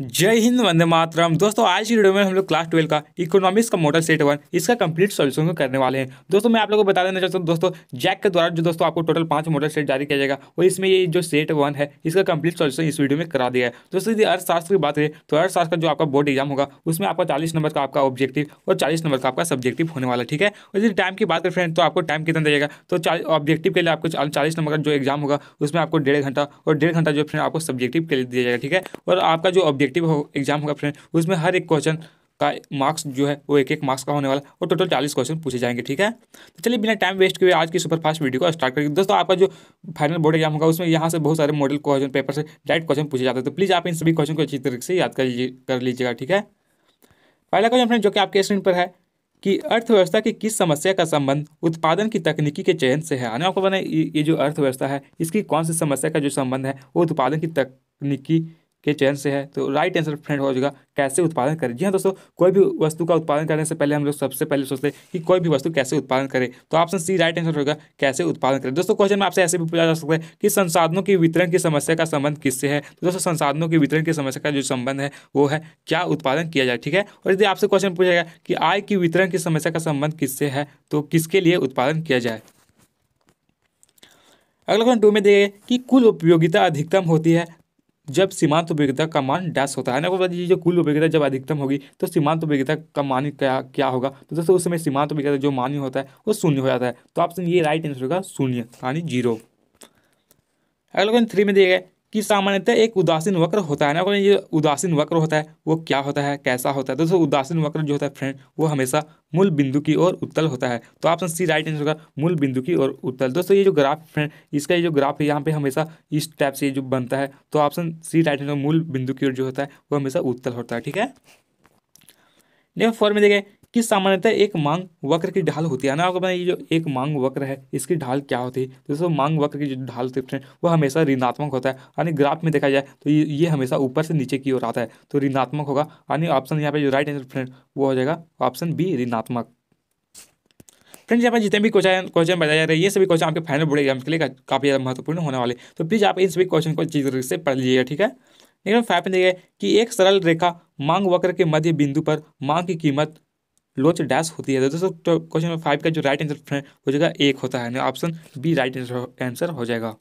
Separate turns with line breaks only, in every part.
जय हिंद वंदे मातरम दोस्तों आज की वीडियो में हम लोग क्लास ट्वेल्व का इकोनॉमिक्स का मॉडल सेट वन इसका कंप्लीट सोल्यूशन को करने वाले हैं दोस्तों मैं आप लोगों को बता देना चाहता हूँ दोस्तों जैक के द्वारा जो दोस्तों आपको टोटल पांच मॉडल सेट जारी किया जाएगा और इसमें ये जो सेट वन है इसका कंप्लीट सोल्यूशन इस वीडियो में करा दिया है दोस्तों यदि अर्थशास्त्र की बात करें तो अर्थशास्त्र का जो आपका बोर्ड एग्जाम होगा उसमें आपका चालीस नंबर का आपका ऑब्जेक्टिव और चालीस नंबर का आपका सब्जेक्टिव होने वाला ठीक है और यदि टाइम की बात करें फ्रेंड तो आपको टाइम कितना देगा तो ऑब्जेक्टिव के लिए आपको चालीस नंबर का जो एग्जाम होगा उसमें आपको डेढ़ घंटा और डेढ़ घंटा जो फ्रेंड आपको सब्जेक्टिव के लिए दिया जाएगा ठीक है और आपका जो ऑब्जेक्ट कॉम्पिटेटिव हो एग्जाम होगा फ्रेंड उसमें हर एक क्वेश्चन का मार्क्स जो है वो एक एक मार्क्स का होने वाला और टोटल चालीस क्वेश्चन पूछे जाएंगे ठीक है तो चलिए बिना टाइम वेस्ट किए आज की सुपर फास्ट वीडियो को स्टार्ट करेंगे दोस्तों आपका जो फाइनल बोर्ड एग्जाम होगा उसमें यहाँ से बहुत सारे मॉडल क्वेश्चन पेपर से डायरेक्ट क्वेश्चन पूछे जाते हैं तो प्लीज़ आप इन सभी क्वेश्चन को अच्छी तरीके से याद कर कर लीजिएगा ठीक है पहला क्वेश्चन फ्रेंड जो कि आपके स्क्रीन पर है कि अर्थव्यवस्था की किस समस्या का संबंध उत्पादन की तकनीकी के चयन से है यानी आपको बताए ये जो अर्थव्यवस्था है इसकी कौन सी समस्या का जो संबंध है वो उत्पादन की तकनीकी के चयन से है तो राइट आंसर फ्रेंड हो जाएगा कैसे उत्पादन करें जी हाँ दोस्तों कोई भी वस्तु का उत्पादन करने से पहले हम लोग सबसे पहले सोचते हैं कि कोई भी वस्तु कैसे उत्पादन करें तो ऑप्शन सी राइट आंसर होगा कैसे उत्पादन करें दोस्तों क्वेश्चन में आपसे ऐसे भी पूछा जा सकता है कि संसाधनों के वितरण की समस्या का संबंध किससे है तो दोस्तों संसाधनों के वितरण की समस्या का जो संबंध है वो है क्या उत्पादन किया जाए ठीक है और यदि आपसे क्वेश्चन पूछेगा कि आय की वितरण की समस्या का संबंध किससे है तो किसके लिए उत्पादन किया जाए अगला क्वेश्चन टू में देखिए कि कुल उपयोगिता अधिकतम होती है जब सीमांत उपयोगिता का मान डैश होता है ना ये जो कुल उपयोगिता जब अधिकतम होगी तो सीमांत उपयोगिता का मान क्या क्या होगा तो दोस्तों उस समय सीमांत उपयोगिता जो मान होता है वो शून्य हो जाता है तो ऑप्शन ये राइट आंसर होगा शून्य यानी जीरो अगला क्वेश्चन थ्री में दिए गए कि सामान्यतः एक उदासीन वक्र होता है ना बोले ये उदासीन वक्र होता है वो क्या होता है कैसा होता है तो दोस्तों उदासीन वक्र जो होता है फ्रेंड वो हमेशा मूल बिंदु की ओर उत्तल होता है तो ऑप्शन सी राइट आंसर होगा मूल बिंदु की ओर उत्तल दोस्तों ये जो ग्राफ फ्रेंड इसका ये जो ग्राफ है यहाँ पे हमेशा इस टाइप से जो बनता है तो ऑप्शन सी राइट आंसर मूल बिंदु की ओर जो होता है वो हमेशा उत्तल होता है ठीक है नेक्स्ट फोर में देखें कि सामान्यतः एक मांग वक्र की ढाल होती है ना आपको ये जो एक मांग वक्र है इसकी ढाल क्या होती है तो दोस्तों मांग वक्र की जो ढाल होती है वो हमेशा ऋणात्मक होता है यानी ग्राफ में देखा जाए तो ये ये हमेशा ऊपर से नीचे की ओर आता है तो ऋणात्मक होगा यानी ऑप्शन यहाँ पे जो राइट आंसर फ्रेंड वो हो जाएगा ऑप्शन बी ऋणात्मक फ्रेंड्स यहाँ पर जितने भी क्वेश्चन क्वेश्चन बताया जा रहे हैं ये सभी क्वेश्चन आपके फाइनल बोर्ड एग्जाम के लिए काफ़ी ज़्यादा महत्वपूर्ण होने वाले तो प्लीज़ आप इन सभी क्वेश्चन को अच्छी तरीके से पढ़ लीजिएगा ठीक है लेकिन फाइव में देखिए कि एक सरल रेखा मांग वक्र के मध्य बिंदु पर मांग की कीमत लोच डैश होती है तो दोस्तों तो क्वेश्चन नंबर फाइव का जो राइट आंसर हो जाएगा एक होता है ऑप्शन बी राइट आंसर हो जाएगा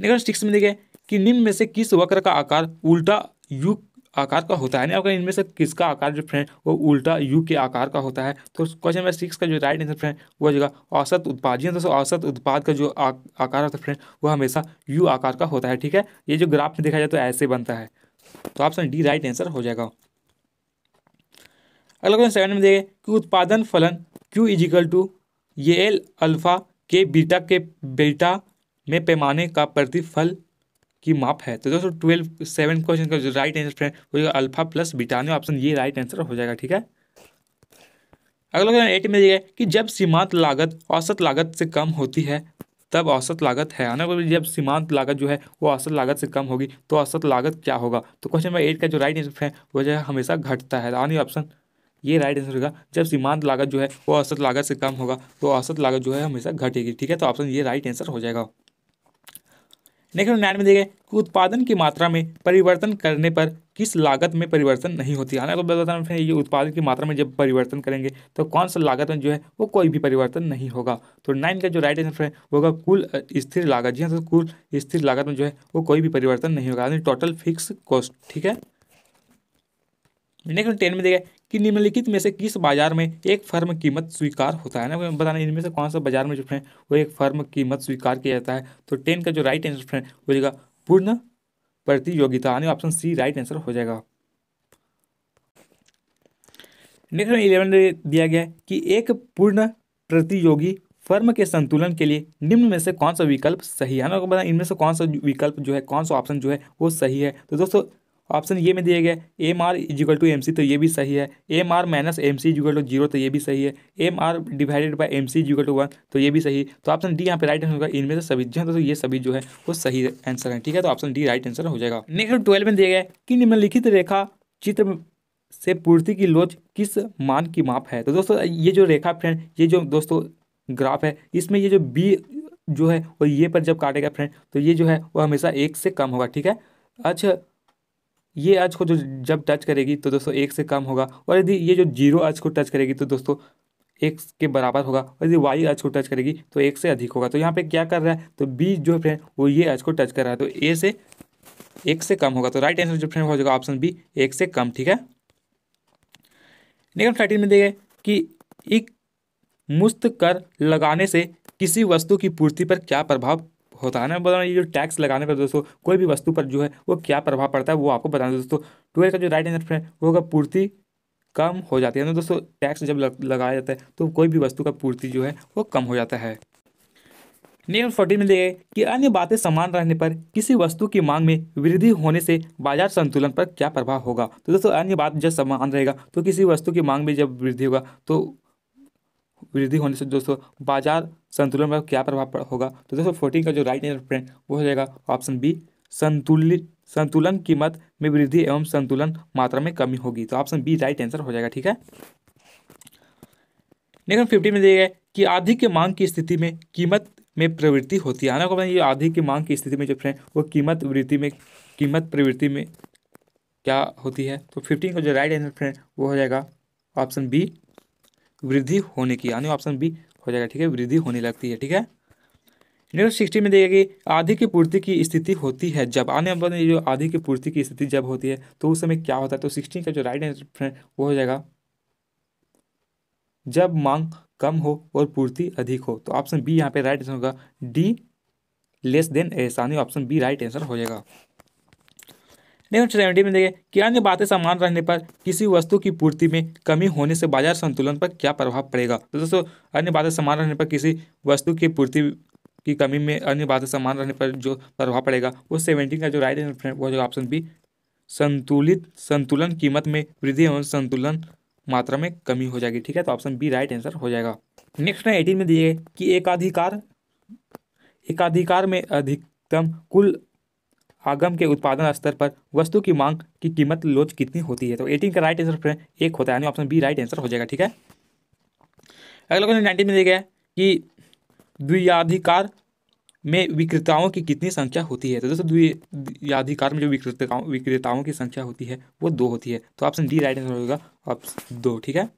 नेक्स्ट सिक्स में देखिए कि निम्न में से किस वक्र का आकार उल्टा युग आकार का होता है यानी अगर इनमें से किसका आकार जो फ्रेंड वो उल्टा यू के आकार का होता है तो क्वेश्चन नंबर सिक्स का जो राइट आंसर फ्रेंड वो जगह औसत उत्पाद जी हाँ, दोस्तों औसत उत्पाद का जो आ, आकार होता है फ्रेंड वो हमेशा यू आकार का होता है ठीक है ये जो ग्राफ में देखा जाए तो ऐसे बनता है तो ऑप्शन डी राइट आंसर हो जाएगा अगला क्वेश्चन सेवन में देखें कि उत्पादन फलन Q equal to A L alpha K beta K beta में पैमाने का प्रतिफल की माप है तो दोस्तों ट्वेल्व सेवन क्वेश्चन का जो right answer friend alpha plus बीटाने ऑप्शन ये राइट आंसर हो जाएगा ठीक है अगला क्वेश्चन एट में देखिए कि जब सीमांत लागत औसत लागत से कम होती है तब औसत लागत है ना जब सीमांत लागत जो है वो औसत लागत से कम होगी तो औसत लागत क्या होगा तो क्वेश्चन नंबर एट का जो राइट आंसर है वो जो है हमेशा घटता है यानी तो ऑप्शन ये राइट आंसर होगा जब सीमांत लागत जो है वो औसत लागत से कम होगा तो औसत लागत जो है हमेशा घटेगी ठीक है तो ऑप्शन ये राइट आंसर हो जाएगा नेक्स्ट नाइन में देखें कि उत्पादन की मात्रा में परिवर्तन करने पर किस लागत में परिवर्तन नहीं होती है ना तो बताता हूँ ये उत्पादन की मात्रा में जब परिवर्तन करेंगे तो कौन सा लागत में जो है वो कोई भी परिवर्तन नहीं होगा तो नाइन का जो राइट आंसर है वो होगा कुल स्थिर लागत जी हाँ तो कुल स्थिर लागत में जो है वो कोई भी परिवर्तन नहीं होगा यानी टोटल फिक्स कॉस्ट ठीक है नेक्स्ट टेन में देखें कि निम्नलिखित में से किस बाजार में एक फर्म कीमत स्वीकार होता है ना बताना इनमें से कौन सा बाजार में जो फ्रेंड वो एक फर्म कीमत स्वीकार किया जाता है तो टेन का जो राइट आंसर फ्रेंड हो जाएगा पूर्ण प्रतियोगिता यानी ऑप्शन सी राइट आंसर हो जाएगा नेक्स्ट में इलेवन दिया गया कि एक पूर्ण प्रतियोगी फर्म के संतुलन के लिए निम्न में से कौन सा विकल्प सही है ना बताएं इनमें से कौन सा विकल्प जो है कौन सा ऑप्शन जो है वो सही है तो दोस्तों ऑप्शन ये में दिए गए M R equal to M C तो ये भी सही है M R minus M C equal to zero तो ये भी सही है M R divided by M C equal to one तो ये भी सही तो ऑप्शन डी यहाँ पे राइट आंसर होगा इनमें से सभी जो है तो ये सभी जो है वो सही आंसर है ठीक है तो ऑप्शन डी राइट आंसर हो जाएगा नेक्स्ट ट्वेल्व में दिया गया कि निम्नलिखित रेखा चित्र से पूर्ति की लोच किस मान की माप है तो दोस्तों ये जो रेखा फ्रेंड ये जो दोस्तों ग्राफ है इसमें ये जो बी जो है और ये पर जब काटेगा फ्रेंड तो ये जो है वो हमेशा एक से कम होगा ठीक है अच्छा ये आज को जो जब टच करेगी तो दोस्तों एक से कम होगा और यदि ये जो जीरो आज को टच करेगी तो दोस्तों एक के बराबर होगा और यदि वाई आज को टच करेगी तो एक से अधिक होगा तो यहाँ पे क्या कर रहा है तो बी जो फ्रेंड वो ये आज को टच कर रहा है तो ए से एक से कम होगा तो राइट आंसर जो फ्रेंड हो जाएगा ऑप्शन बी एक से कम ठीक है निगम थर्टीन में देखें कि एक मुस्त कर लगाने से किसी वस्तु की पूर्ति पर क्या प्रभाव होता है ना बताना ये जो टैक्स लगाने पर दोस्तों कोई भी वस्तु पर जो है वो क्या प्रभाव पड़ता है वो आपको बताना दोस्तों ट्वेल्व का जो राइट आंसर है वो होगा पूर्ति कम हो जाती है ना दोस्तों टैक्स जब लगाया जाता है तो कोई भी वस्तु का पूर्ति जो है वो कम हो जाता है नियम फोर्टीन में दिए कि अन्य बातें समान रहने पर किसी वस्तु की मांग में वृद्धि होने से बाजार संतुलन पर क्या प्रभाव होगा तो दोस्तों अन्य बात जब समान रहेगा तो किसी वस्तु की मांग में जब वृद्धि होगा तो वृद्धि होने से दोस्तों बाजार संतुलन पर क्या प्रभाव होगा तो दोस्तों फोर्टीन का जो राइट एंड फ्रेंड वो हो जाएगा ऑप्शन बी संतुलित संतुलन कीमत में वृद्धि एवं संतुलन मात्रा में कमी होगी तो ऑप्शन बी राइट आंसर हो जाएगा ठीक है लेकिन फिफ्टी में दिए कि आर्थिक की मांग की स्थिति में कीमत में प्रवृत्ति होती है आना ये आर्थिक की मांग की स्थिति में जो फ्रेंड वो कीमत वृद्धि में कीमत प्रवृत्ति में क्या होती है तो फिफ्टीन का जो राइट आंसर फ्रेंड वो हो जाएगा ऑप्शन बी वृद्धि होने की यानी ऑप्शन बी हो जाएगा ठीक है वृद्धि होने लगती है ठीक है नेक्स्ट सिक्सटी में देखिए कि आधी की पूर्ति की स्थिति होती है जब आने वाले जो आधी की पूर्ति की स्थिति जब होती है तो उस समय क्या होता है तो सिक्सटीन का जो राइट आंसर फ्रेंड वो हो जाएगा जब मांग कम हो और पूर्ति अधिक हो तो ऑप्शन बी यहाँ पे राइट आंसर होगा डी लेस देन एस यानी ऑप्शन बी राइट आंसर हो जाएगा लेकिन सेवेंटी में देखिए कि अन्य बातें समान रहने पर किसी वस्तु की पूर्ति में कमी होने से बाजार संतुलन पर क्या प्रभाव पड़ेगा तो दोस्तों अन्य बातें समान रहने पर किसी वस्तु की पूर्ति की कमी में अन्य बातें समान रहने पर जो प्रभाव पड़ेगा वो सेवेंटीन का जो राइट आंसर वो जो ऑप्शन बी संतुलित संतुलन कीमत में वृद्धि और संतुलन मात्रा में कमी हो जाएगी ठीक है तो ऑप्शन बी राइट आंसर हो जाएगा नेक्स्ट है एटीन में दिए कि एकाधिकार एकाधिकार में अधिकतम कुल आगम के उत्पादन स्तर पर वस्तु की मांग की कीमत लोच कितनी होती है तो एटीन का राइट आंसर फ्रेंड एक होता है यानी ऑप्शन बी राइट आंसर हो जाएगा ठीक है अगला क्वेश्चन नाइनटीन में देखा गया कि द्वियाधिकार में विक्रेताओं की कितनी संख्या होती है तो दोस्तों द्वियाधिकार में जो विक्रेताओं विक्रेताओं की संख्या होती है वो दो होती है तो ऑप्शन डी राइट आंसर होगा ऑप्शन दो ठीक है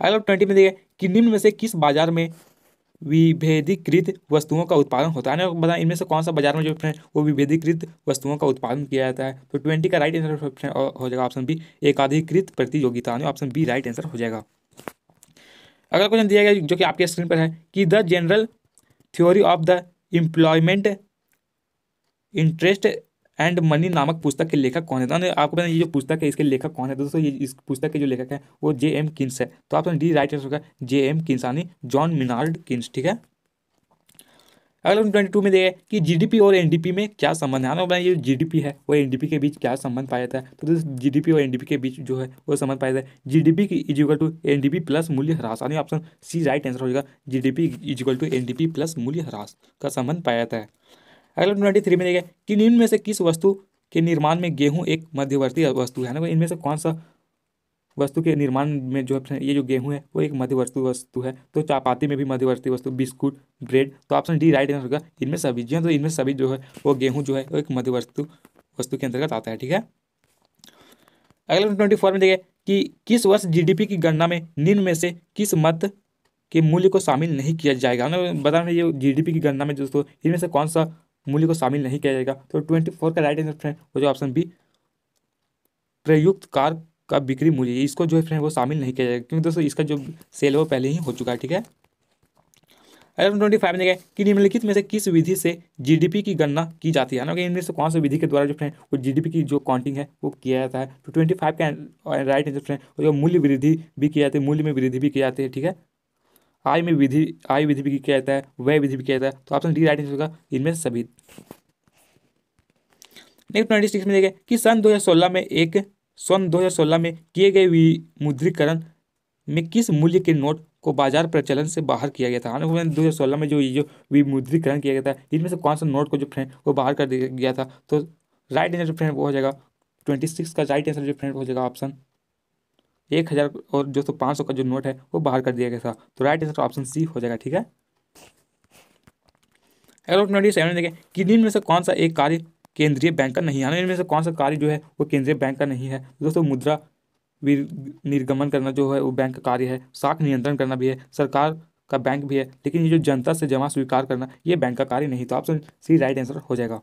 अगला ट्वेंटी में देखिए कि निम्न में से किस बाजार में विभेदीकृत वस्तुओं का उत्पादन होता है ना बताएं इनमें से कौन सा बाजार में जो फ्रेंड वो विभेदीकृत वस्तुओं का उत्पादन किया जाता है तो ट्वेंटी का राइट आंसर फ्रेंड हो जाएगा ऑप्शन बी एकाधिकृत प्रतियोगिता ऑप्शन बी राइट आंसर हो जाएगा अगला क्वेश्चन दिया गया जो कि आपके स्क्रीन पर है कि the general theory of the employment interest and money नामक पुस्तक के लेखक कौन है आपको पता ये जो पुस्तक है इसके लेखक कौन है दोस्तों ये इस पुस्तक के जो लेखक है वो जे एम किन्स है तो आपने डी राइट आंसर होगा जे एम किन्स यानी जॉन मिनार्ड किन्स ठीक है अगला ट्वेंटी टू में देखें कि जीडीपी और एनडीपी में क्या संबंध है ना ये जीडीपी है वो एनडीपी के बीच क्या संबंध पाया जाता है तो जीडीपी और एनडीपी के बीच जो है वो संबंध पाया जाता है GDP is equal to NDP plus मूल्य ह्रास यानी ऑप्शन सी राइट आंसर हो जाएगा GDP is equal to NDP plus मूल्य ह्रास का संबंध पाया जाता है अगला ट्वेंटी थ्री में देखें कि इनमें में से किस वस्तु के निर्माण में गेहूँ एक मध्यवर्ती वस्तु है ना इनमें से कौन सा वस्तु के निर्माण में जो है ये जो गेहूं है वो एक मध्यवर्ती वस्तु है तो चापाती में भी मध्यवर्ती वस्तु बिस्कुट ब्रेड तो ऑप्शन डी राइट आंसर होगा इनमें जी तो इनमें सभी जो है वो गेहूँ जो है वो एक मध्यवर्ती वस्तु के अंतर्गत आता है ठीक है अगले ट्वेंटी फोर में देखें कि किस वर्ष जीडीपी की गणना में निम्न में से किस मत के मूल्य को शामिल नहीं किया जाएगा बता रहे डी पी की गणना में दोस्तों इनमें से कौन सा मूल्य को शामिल नहीं किया जाएगा तो ट्वेंटी फोर का राइट आंसर फ्रेंड वो जो ऑप्शन बी प्रयुक्त कार का बिक्री मूल्य इसको जो है फ्रेंड वो शामिल नहीं किया जाएगा क्योंकि दोस्तों इसका जो सेल है वो पहले ही हो चुका है ठीक है आइटम ट्वेंटी फाइव में देखें कि निम्नलिखित में से किस विधि से जीडीपी की गणना की जाती है ना कि इनमें से कौन सा विधि के द्वारा जो फ्रेंड वो जीडीपी की जो काउंटिंग है वो किया जाता है तो ट्वेंटी फाइव का राइट आंसर फ्रेंड जो मूल्य वृद्धि भी किया जाती है मूल्य में वृद्धि भी किया जाती है ठीक है आय में विधि आय विधि भी क्या जाता है वह विधि भी किया जाता है तो ऑप्शन डी राइट होगा इनमें सभी नेक्स्ट ट्वेंटी सिक्स में देखें कि सन 2016 में एक सन 2016 में किए गए विमुद्रीकरण में किस मूल्य के नोट को बाजार प्रचलन से बाहर किया गया था हालांकि दो हज़ार सोलह में जो ये जो विमुद्रीकरण किया गया था इनमें से कौन सा नोट को जो फ्रेंड वो बाहर कर दिया गया था तो राइट आंसर जो फ्रेंड वो हो जाएगा ट्वेंटी सिक्स का राइट आंसर जो फ्रेंड हो जाएगा ऑप्शन एक हज़ार और जो सौ तो पाँच सौ का जो नोट है वो बाहर कर दिया गया था तो राइट आंसर ऑप्शन सी हो जाएगा ठीक है अगर ट्वेंटी सेवन देखें कि निम्न में से कौन सा एक कार्य केंद्रीय बैंक का नहीं है इनमें से कौन सा कार्य जो है वो केंद्रीय बैंक का नहीं है दोस्तों मुद्रा निर्गमन करना जो है वो बैंक का कार्य है साख नियंत्रण करना भी है सरकार का बैंक भी है लेकिन ये जो जनता से जमा स्वीकार करना ये बैंक का कार्य नहीं तो ऑप्शन सी राइट आंसर हो जाएगा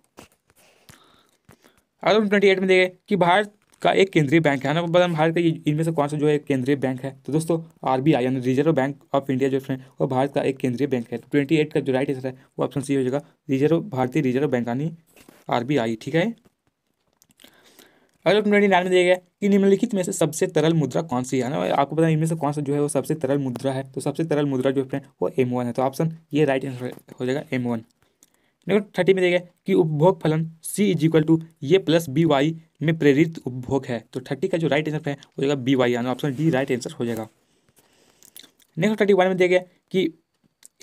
अगर ट्वेंटी एट में देखें कि भारत का एक केंद्रीय बैंक है ना बता भारत का इनमें से कौन सा जो है केंद्रीय बैंक है तो दोस्तों आर बी आई यानी रिजर्व बैंक ऑफ इंडिया जो है वो भारत का एक केंद्रीय बैंक है तो ट्वेंटी एट का जो राइट आंसर है वो ऑप्शन सी हो जाएगा रिजर्व भारतीय रिजर्व बैंक यानी आर ठीक है अगर ट्वेंटी नाइन में दिया गया कि निम्नलिखित में से सबसे तरल मुद्रा कौन सी है ना आपको पता है इनमें से कौन सा जो है वो सबसे तरल मुद्रा है तो सबसे तरल मुद्रा जो है वो एम वन है तो ऑप्शन ये राइट आंसर हो जाएगा एम वन थर्टी में देखिए कि उपभोग फलन C is equal to A plus B Y में प्रेरित उपभोग है तो थर्टी का जो राइट आंसर है वो जाएगा बी वाई यानी ऑप्शन डी राइट आंसर हो जाएगा नेक्स्ट थर्टी वन में देखिए कि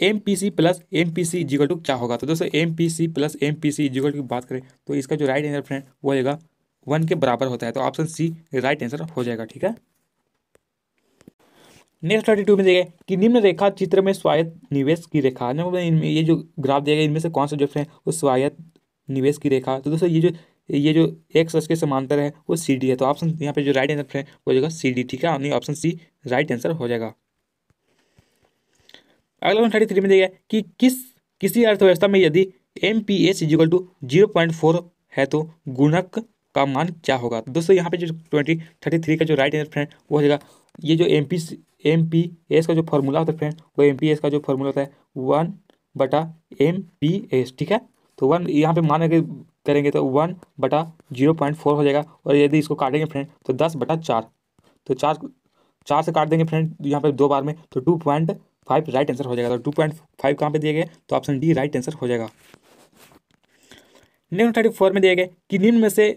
M P C plus M P C equal to क्या होगा तो दोस्तों M P C plus M P C equal to की बात करें तो इसका जो राइट आंसर है वो होगा वन के बराबर होता है तो ऑप्शन सी राइट आंसर हो जाएगा ठीक है नेक्स्ट थर्टी टू में देखें कि निम्न रेखा चित्र में स्वायत्त निवेश की रेखा ये जो ग्राफ देगा इनमें से कौन सा जो फ्रेंड वो स्वायत्त निवेश की रेखा तो दोस्तों ये जो ये जो एक्स के समांतर है वो सी डी है तो ऑप्शन यहाँ पे जो राइट आंसर है वो जगह सी डी ठीक है यानी ऑप्शन सी राइट आंसर हो जाएगा अगला वन थर्टी थ्री में देखिए कि किस किसी अर्थव्यवस्था में यदि M P S equal to zero point four है तो गुणक का मान क्या होगा तो दोस्तों यहाँ पे जो ट्वेंटी थर्टी थ्री का जो राइट आंसर फ्रेंड वो हो जाएगा ये जो M P M P S का जो फॉर्मूला होता है फ्रेंड वो एम पी एस का जो फॉर्मूला होता है वन बटा एम पी एस ठीक है तो वन यहाँ पे मान के करेंगे तो वन बटा जीरो पॉइंट फोर हो जाएगा और यदि इसको काटेंगे फ्रेंड तो दस बटा चार तो चार चार से काट देंगे फ्रेंड यहाँ पे दो बार में तो two point five right answer हो जाएगा तो टू पॉइंट फाइव कहाँ पर दिए गए तो ऑप्शन डी राइट आंसर हो जाएगा निम्न थर्टी फोर में दिए गए कि निम्न में से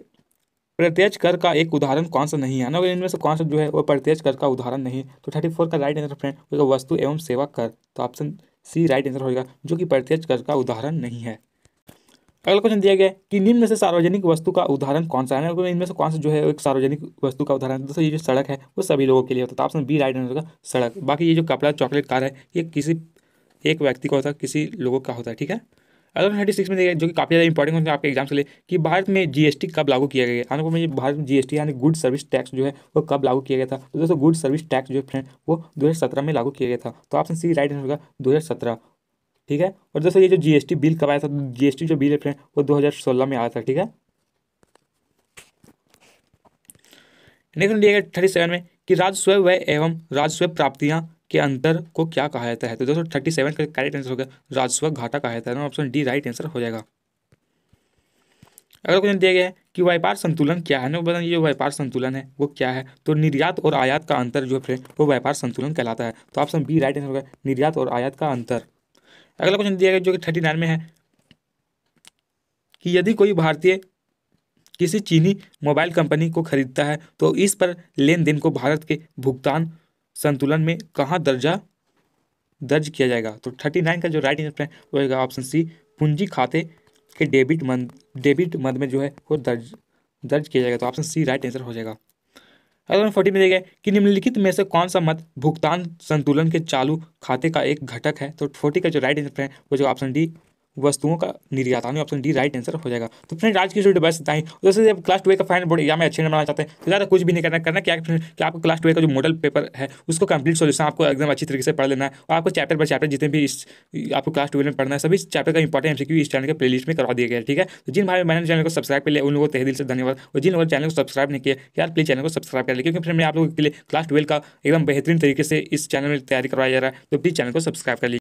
प्रत्यक्ष कर का एक उदाहरण कौन सा नहीं है ना इनमें से कौन सा जो है वो प्रत्यक्ष कर का उदाहरण नहीं तो थर्टी फोर का राइट आंसर फ्रेंड होगा वस्तु एवं सेवा कर तो ऑप्शन सी राइट आंसर होगा जो कि प्रत्यक्ष कर का उदाहरण नहीं है अगला क्वेश्चन दिया गया कि निम्न में से सार्वजनिक वस्तु का उदाहरण कौन सा है इनमें से कौन सा जो है एक सार्वजनिक वस्तु का उदाहरण दोस्तों ये जो सड़क है वो सभी लोगों के लिए होता है ऑप्शन बी राइट आंसर होगा सड़क बाकी ये जो कपड़ा चॉकलेट कार है ये किसी एक व्यक्ति का होता है किसी लोगों का होता है ठीक है अगर थर्टी सिक्स में देखिए जो कि काफ़ी ज़्यादा इंपॉर्टेंट है आपके एग्जाम के लिए कि भारत में जीएसटी कब लागू किया गया आने को में भारत में जीएसटी यानी गुड सर्विस टैक्स जो है वो कब लागू किया गया था तो दोस्तों गुड सर्विस टैक्स जो है फ्रेंड वो सत्रह में लागू किया गया था तो ऑप्शन सी राइट आंसर होगा सत्रह ठीक है और दोस्तों ये जो जीएसटी बिल कब आया था जीएसटी जो बिल है फ्रेंड वो 2016 में आया था ठीक है नेक्स्ट लिया गया थर्टी सेवन में कि राजस्व व्यय एवं राजस्व प्राप्तियां के अंतर को क्या कहा जाता है तो दोस्तों थर्टी सेवन का करेक्ट आंसर हो गया राजस्व घाटा कहा जाता है ऑप्शन डी राइट आंसर हो जाएगा अगला क्वेश्चन दिया गया है कि व्यापार संतुलन क्या है ना ये जो व्यापार संतुलन है वो क्या है तो निर्यात और आयात का अंतर जो है वो व्यापार संतुलन कहलाता है तो ऑप्शन बी राइट आंसर होगा निर्यात और आयात का अंतर अगला क्वेश्चन दिया गया जो कि थर्टी नाइन में है कि यदि कोई भारतीय किसी चीनी मोबाइल कंपनी को खरीदता है तो इस पर लेन देन को भारत के भुगतान संतुलन में कहाँ दर्जा दर्ज किया जाएगा तो थर्टी नाइन का जो राइट आंसर है वो होगा ऑप्शन सी पूंजी खाते के डेबिट मंद डेबिट मंद में जो है वो दर्ज दर्ज किया जाएगा तो ऑप्शन सी राइट आंसर हो जाएगा अगला फोर्टी में देखें कि निम्नलिखित में से कौन सा मत भुगतान संतुलन के चालू खाते का एक घटक है तो फोर्टी का जो राइट आंसर है वो जो ऑप्शन डी वस्तुओं का निर्यात आने ऑप्शन डी राइट आंसर हो जाएगा तो फ्रेंड आज की स्टूडियो बस बताएं जैसे आप क्लास ट्वेल्व का फाइनल बोर्ड या मैं अच्छे नंबर आना चाहते हैं तो ज़्यादा कुछ भी नहीं करना करना क्या फ्रेंड कि आपको क्लास ट्वेल्व का जो मॉडल पेपर है उसको कंप्लीट सोल्यूशन आपको एकदम अच्छी तरीके से पढ़ लेना है और आपको चैप्टर बाय चैप्टर जितने भी इस आपको क्लास ट्वेल्व में पढ़ना है सभी चैप्टर का इंपॉर्टेंट एम इस चैनल के प्ले में करवा दिया गया ठीक है तो जिन भाई मैंने चैनल को सब्सक्राइब कर लिया उन लोगों को तहे दिल से धन्यवाद और जिन लोगों चैनल को सब्सक्राइब नहीं किया यार प्लीज चैनल को सब्सक्राइब कर लिया क्योंकि फ्रेंड मैं आप लोगों के लिए क्लास ट्वेल्व का एकदम बेहतरीन तरीके से इस चैनल में तैयारी करवाया जा रहा है तो प्लीज़ चैनल को सब्सक्राइब कर लिया